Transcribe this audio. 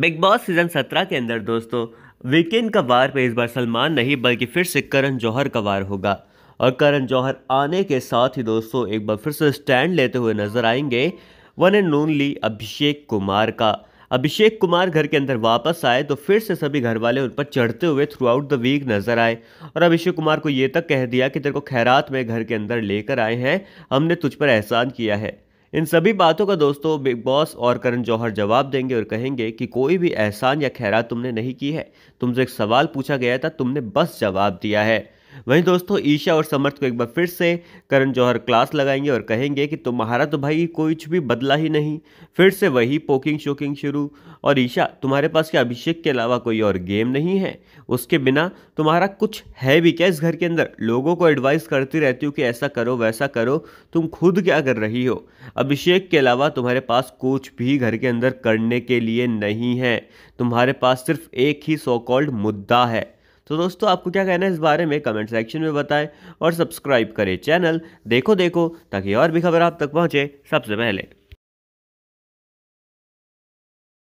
big boss season सत्रह के अंदर दोस्तों वीकेंड का वार पे इस बार सलमान नहीं बल्कि फिर से करण जौहर का वार होगा और करण जौहर आने के साथ ही दोस्तों एक बार फिर से स्टैंड लेते हुए नजर आएंगे one and only Abhishek Kumar का अभिषेक कुमार घर के अंदर वापस आए तो फिर से सभी घर वाले उन पर चढ़ते हुए थ्रू आउट द वीक नजर आए और अभिषेक कुमार को ये तक कह दिया कि तेरे को खैरात में घर के अंदर लेकर आए हैं हमने तुझ पर एहसान किया है इन सभी बातों का दोस्तों बिग बॉस और करण जौहर जवाब देंगे और कहेंगे कि कोई भी एहसान या खैरात तुमने नहीं की है तुमसे एक सवाल पूछा गया था तुमने बस जवाब दिया है वहीं दोस्तों ईशा और समर्थ को एक बार फिर से करण जौहर क्लास लगाएंगे और कहेंगे कि तुम्हारा तो, तो भाई कुछ भी बदला ही नहीं फिर से वही पोकिंग शोकिंग शुरू और ईशा तुम्हारे पास क्या अभिषेक के अलावा कोई और गेम नहीं है उसके बिना तुम्हारा कुछ है भी क्या इस घर के अंदर लोगों को एडवाइस करती रहती हो कि ऐसा करो वैसा करो तुम खुद क्या कर रही हो अभिषेक के अलावा तुम्हारे पास कुछ भी घर के अंदर करने के लिए नहीं है तुम्हारे पास सिर्फ एक ही सो कॉल्ड मुद्दा है तो दोस्तों आपको क्या कहना है इस बारे में कमेंट सेक्शन में बताएं और सब्सक्राइब करें चैनल देखो देखो ताकि और भी खबर आप तक पहुँचे सबसे पहले